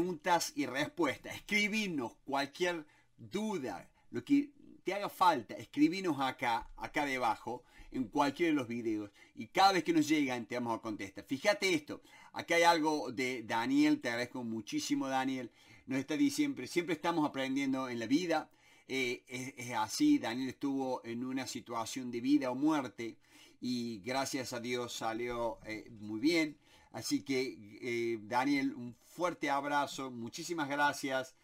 preguntas y respuestas. escribirnos cualquier duda, lo que te haga falta, escribirnos acá, acá debajo, en cualquiera de los videos. Y cada vez que nos llegan te vamos a contestar. Fíjate esto, acá hay algo de Daniel, te agradezco muchísimo Daniel. Nos está diciendo, siempre estamos aprendiendo en la vida. Eh, es, así, Daniel estuvo en una situación de vida o muerte y gracias a Dios salió eh, muy bien. Así que, eh, Daniel, un fuerte abrazo, muchísimas gracias,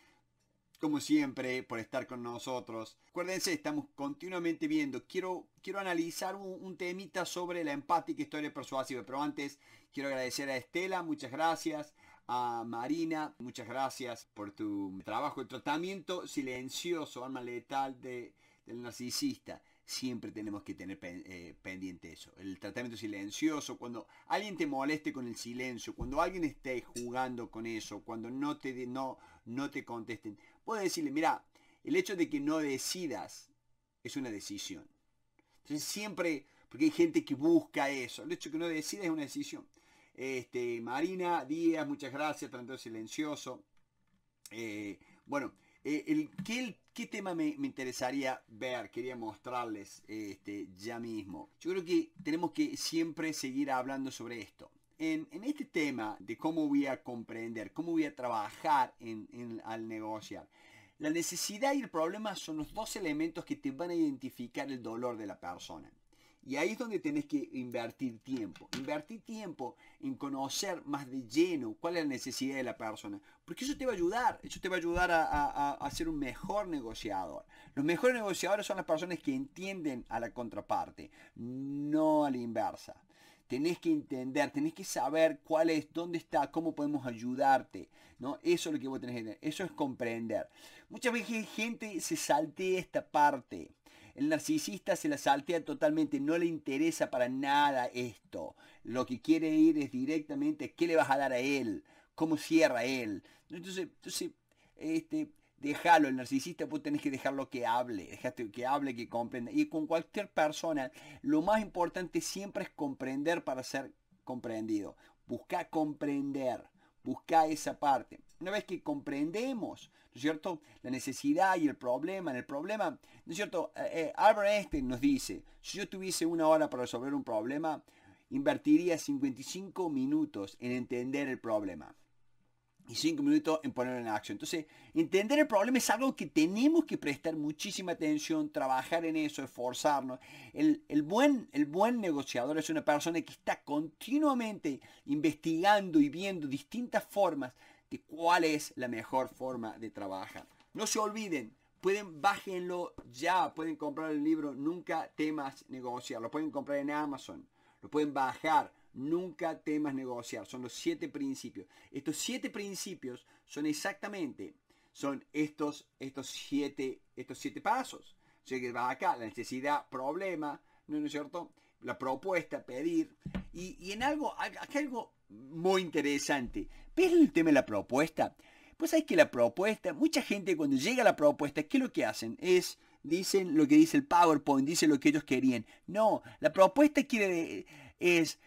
como siempre, por estar con nosotros. Acuérdense, estamos continuamente viendo, quiero, quiero analizar un, temita sobre la empática historia persuasiva, pero antes quiero agradecer a Estela, muchas gracias, a Marina, muchas gracias por tu trabajo, el tratamiento silencioso, alma letal del narcisista siempre tenemos que tener eh, pendiente eso. El tratamiento silencioso, cuando alguien te moleste con el silencio, cuando alguien esté jugando con eso, cuando no te, no, no te contesten, puedes decirle, mira, el hecho de que no decidas es una decisión. Entonces siempre, porque hay gente que busca eso, el hecho de que no decidas es una decisión. Este, Marina Díaz, muchas gracias, tratamiento silencioso. Eh, bueno, eh, el, que el ¿Qué tema me, interesaría ver? Quería mostrarles este, ya mismo. Yo creo que tenemos que siempre seguir hablando sobre esto. En, este tema de cómo voy a comprender, cómo voy a trabajar en, al negociar, la necesidad y el problema son los dos elementos que te van a identificar el dolor de la persona. Y ahí es donde tenés que invertir tiempo. Invertir tiempo en conocer más de lleno cuál es la necesidad de la persona. Porque eso te va a ayudar. Eso te va a ayudar a, a, ser un mejor negociador. Los mejores negociadores son las personas que entienden a la contraparte, no a la inversa. Tenés que entender, tenés que saber cuál es, dónde está, cómo podemos ayudarte. ¿no? Eso es lo que vos tenés que entender. Eso es comprender. Muchas veces gente se saltea esta parte el narcisista se la saltea totalmente, no le interesa para nada esto. Lo que quiere ir es directamente qué le vas a dar a él, cómo cierra él. Entonces, entonces este, déjalo, el narcisista vos tenés que dejarlo que hable, que hable, que comprenda. Y con cualquier persona, lo más importante siempre es comprender para ser comprendido. Busca comprender. Busca esa parte. Una vez que comprendemos, ¿no es cierto?, la necesidad y el problema, en el problema, ¿no es cierto?, eh, eh, Albert Einstein nos dice, si yo tuviese una hora para resolver un problema, invertiría 55 minutos en entender el problema y cinco minutos en ponerlo en acción. Entonces, entender el problema es algo que tenemos que prestar muchísima atención, trabajar en eso, esforzarnos. El, buen, el buen negociador es una persona que está continuamente investigando y viendo distintas formas de cuál es la mejor forma de trabajar. No se olviden, pueden bájenlo ya, pueden comprar el libro Nunca temas negociar, lo pueden comprar en Amazon, lo pueden bajar nunca temas negociar. Son los siete principios. Estos siete principios son exactamente, son estos, estos, siete, estos siete pasos. O sea que va acá, la necesidad, problema, ¿no, es cierto? La propuesta, pedir. Y, en algo, acá algo muy interesante. ¿Ves el tema de la propuesta? Pues hay que la propuesta, mucha gente cuando llega a la propuesta, ¿qué es lo que hacen? Es, dicen lo que dice el PowerPoint, dice lo que ellos querían. No, la propuesta quiere, es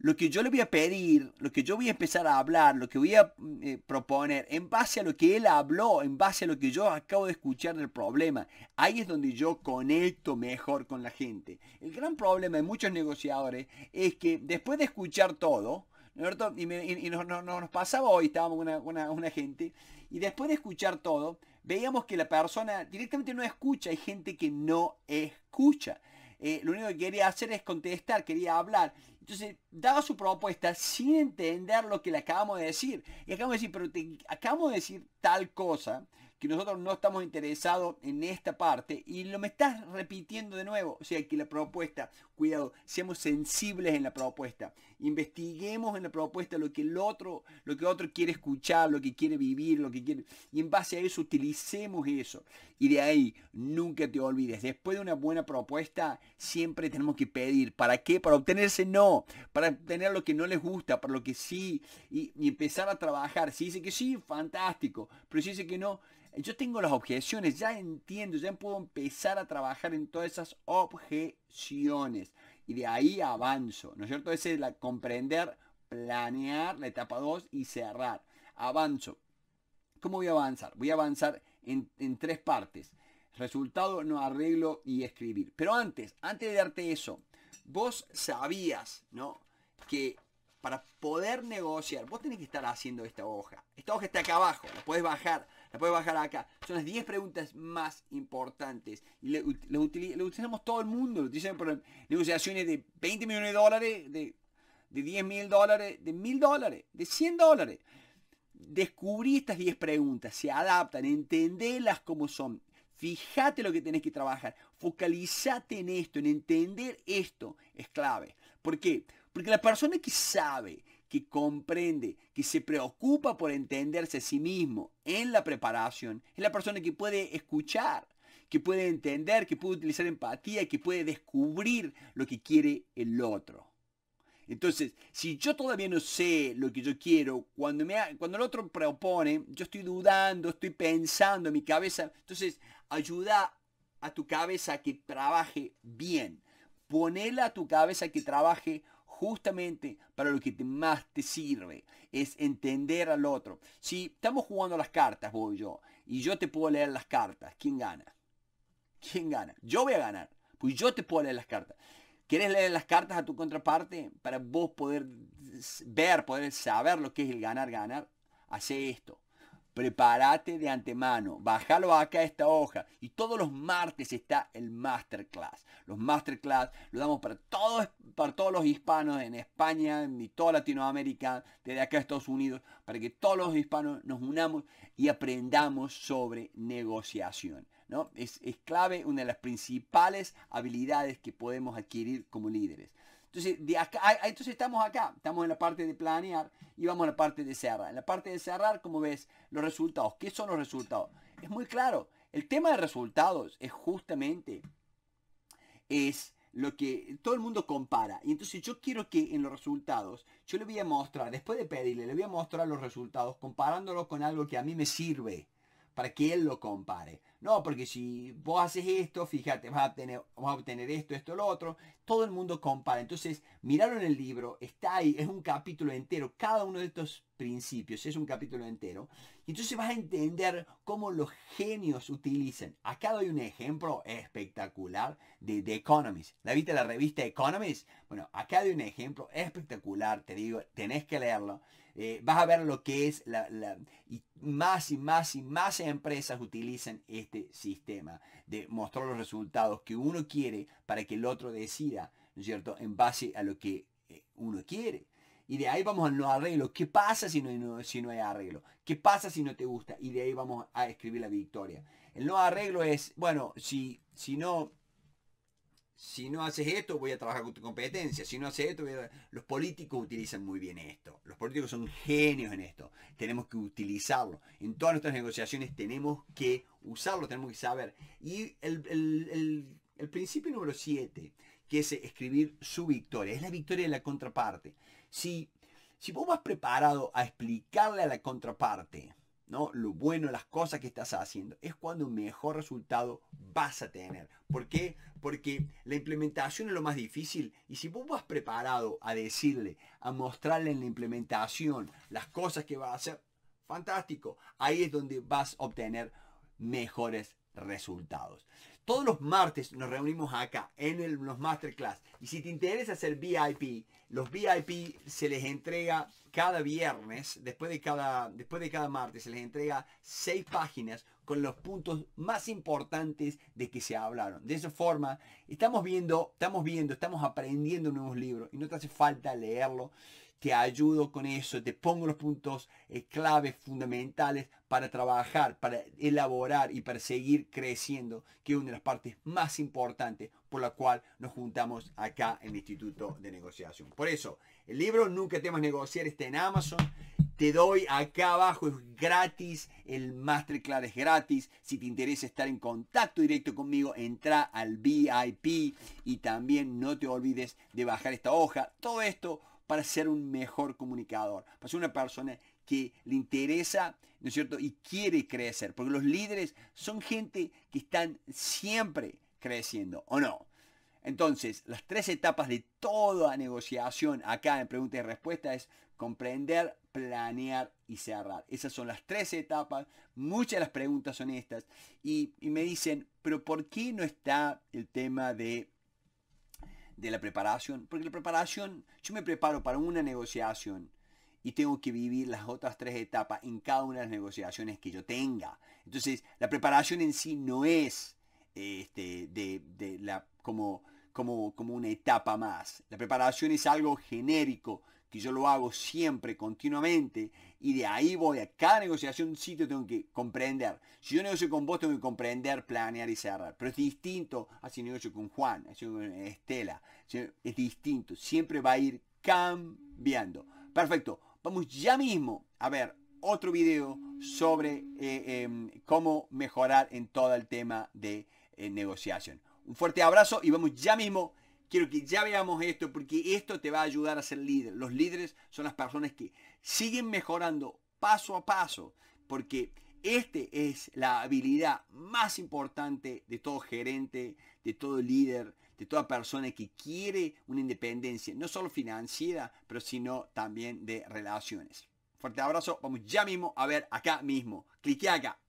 lo que yo le voy a pedir, lo que yo voy a empezar a hablar, lo que voy a mm, eh, proponer, en base a lo que él habló, en base a lo que yo acabo de escuchar del problema, ahí es donde yo conecto mejor con la gente. El gran problema de muchos negociadores es que después de escuchar todo, ¿no y, nos, pasaba hoy, estábamos con una, gente, y después de escuchar todo, veíamos que la persona directamente no escucha, hay gente que no escucha. Eh, lo único que quería hacer es contestar, quería hablar. Entonces, daba su propuesta sin entender lo que le acabamos de decir. Y acabamos de decir, pero te acabamos de decir tal cosa que nosotros no estamos interesados en esta parte y lo me estás repitiendo de nuevo. O sea, que la propuesta, cuidado, seamos sensibles en la propuesta, investiguemos en la propuesta lo que el otro, lo que otro quiere escuchar, lo que quiere vivir, lo que quiere, y en base a eso utilicemos eso. Y de ahí, nunca te olvides, después de una buena propuesta, siempre tenemos que pedir, ¿para qué? Para obtenerse no, para obtener lo que no les gusta, para lo que sí, y, y empezar a trabajar. Si dice que sí, fantástico, pero si dice que no, yo tengo las objeciones, ya entiendo, ya puedo empezar a trabajar en todas esas objeciones. Y de ahí avanzo, ¿no es cierto? Ese es la comprender, planear, la etapa 2 y cerrar. Avanzo. ¿Cómo voy a avanzar? Voy a avanzar en, en tres partes. Resultado, no arreglo y escribir. Pero antes, antes de darte eso, vos sabías, ¿no? Que para poder negociar, vos tenés que estar haciendo esta hoja. Esta hoja está acá abajo, la puedes bajar puedes bajar acá. Son las 10 preguntas más importantes. Y lo, utilizamos todo el mundo. Lo utilizan por negociaciones de 20 millones de dólares, de, de 10 mil dólares, de mil dólares, de 100 dólares. Descubrí estas 10 preguntas, se adaptan, entenderlas como son. Fíjate lo que tenés que trabajar. Focalizate en esto, en entender esto es clave. ¿Por qué? Porque la persona que sabe que comprende, que se preocupa por entenderse a sí mismo en la preparación, es la persona que puede escuchar, que puede entender, que puede utilizar empatía, que puede descubrir lo que quiere el otro. Entonces, si yo todavía no sé lo que yo quiero, cuando, me, cuando el otro propone, yo estoy dudando, estoy pensando en mi cabeza. Entonces, ayuda a tu cabeza a que trabaje bien. Ponela a tu cabeza que trabaje justamente para lo que más te sirve, es entender al otro. Si estamos jugando las cartas, voy yo, y yo te puedo leer las cartas, ¿quién gana? ¿Quién gana? Yo voy a ganar, pues yo te puedo leer las cartas. ¿Quieres leer las cartas a tu contraparte para vos poder ver, poder saber lo que es el ganar, ganar? Hace esto. Prepárate de antemano, bájalo acá esta hoja. Y todos los martes está el masterclass. Los masterclass lo damos para todos, para todos los hispanos en España, y toda Latinoamérica, desde acá a Estados Unidos, para que todos los hispanos nos unamos y aprendamos sobre negociación. es clave, una de las principales habilidades que podemos adquirir como líderes. Entonces, entonces estamos acá, estamos en la parte de planear y vamos a la parte de cerrar. En la parte de cerrar, como ves, los resultados. ¿Qué son los resultados? Es muy claro. El tema de resultados es justamente es lo que todo el mundo compara. Y entonces yo quiero que en los resultados, yo le voy a mostrar, después de pedirle, le voy a mostrar los resultados comparándolo con algo que a mí me sirve para que él lo compare. No, porque si vos haces esto, fíjate, vas a obtener, a obtener esto, esto, lo otro. Todo el mundo compara. Entonces, miraron en el libro, está ahí, es un capítulo entero. Cada uno de estos principios es un capítulo entero. Y entonces vas a entender cómo los genios utilizan. Acá doy un ejemplo espectacular de The Economist. ¿La viste la revista Economist? Bueno, acá doy un ejemplo espectacular, te digo, tenés que leerlo. Eh, vas a ver lo que es la, más y más y más empresas utilizan este sistema de mostrar los resultados que uno quiere para que el otro decida, ¿no es cierto?, en base a lo que eh, uno quiere. Y de ahí vamos al no arreglo. ¿Qué pasa si no, no, si no hay arreglo? ¿Qué pasa si no te gusta? Y de ahí vamos a escribir la victoria. El no arreglo es, bueno, si, si no si no haces esto, voy a trabajar con tu competencia. Si no haces esto, los políticos utilizan muy bien esto. Los políticos son genios en esto. Tenemos que utilizarlo. En todas nuestras negociaciones tenemos que usarlo, tenemos que saber. Y el, principio número 7, que es escribir su victoria, es la victoria de la contraparte. Si, si vos vas preparado a explicarle a la contraparte, ¿no? Lo bueno, las cosas que estás haciendo, es cuando mejor resultado vas a tener. ¿Por qué? Porque la implementación es lo más difícil y si vos vas preparado a decirle, a mostrarle en la implementación las cosas que vas a hacer, fantástico. Ahí es donde vas a obtener mejores resultados. Todos los martes nos reunimos acá en los masterclass. Y si te interesa ser VIP, los VIP se les entrega cada viernes, después de cada, después de cada martes, se les entrega seis páginas con los puntos más importantes de que se hablaron. De esa forma, estamos viendo, estamos viendo, estamos aprendiendo nuevos libros y no te hace falta leerlo te ayudo con eso, te pongo los puntos eh, claves fundamentales para trabajar, para elaborar y para seguir creciendo, que es una de las partes más importantes por la cual nos juntamos acá en el Instituto de Negociación. Por eso, el libro Nunca temas negociar está en Amazon. Te doy acá abajo, es gratis, el Masterclass es gratis. Si te interesa estar en contacto directo conmigo, entra al VIP y también no te olvides de bajar esta hoja. Todo esto para ser un mejor comunicador, para ser una persona que le interesa, ¿no es cierto? Y quiere crecer, porque los líderes son gente que están siempre creciendo, ¿o no? Entonces, las tres etapas de toda negociación acá en preguntas y respuestas es comprender, planear y cerrar. Esas son las tres etapas. Muchas de las preguntas son estas. Y, y me dicen, pero ¿por qué no está el tema de de la preparación, porque la preparación, yo me preparo para una negociación y tengo que vivir las otras tres etapas en cada una de las negociaciones que yo tenga. Entonces, la preparación en sí no es este, de, de la, como, como, como una etapa más. La preparación es algo genérico y yo lo hago siempre, continuamente, y de ahí voy a cada negociación, sitio tengo que comprender. Si yo negocio con vos, tengo que comprender, planear y cerrar. Pero es distinto a si negocio con Juan, con Estela. Es distinto, siempre va a ir cambiando. Perfecto, vamos ya mismo a ver otro video sobre eh, em, cómo mejorar en todo el tema de eh, negociación. Un fuerte abrazo y vamos ya mismo quiero que ya veamos esto porque esto te va a ayudar a ser líder. Los líderes son las personas que siguen mejorando paso a paso porque esta es la habilidad más importante de todo gerente, de todo líder, de toda persona que quiere una independencia, no solo financiera, pero sino también de relaciones. Fuerte abrazo, vamos ya mismo a ver acá mismo. Clique acá,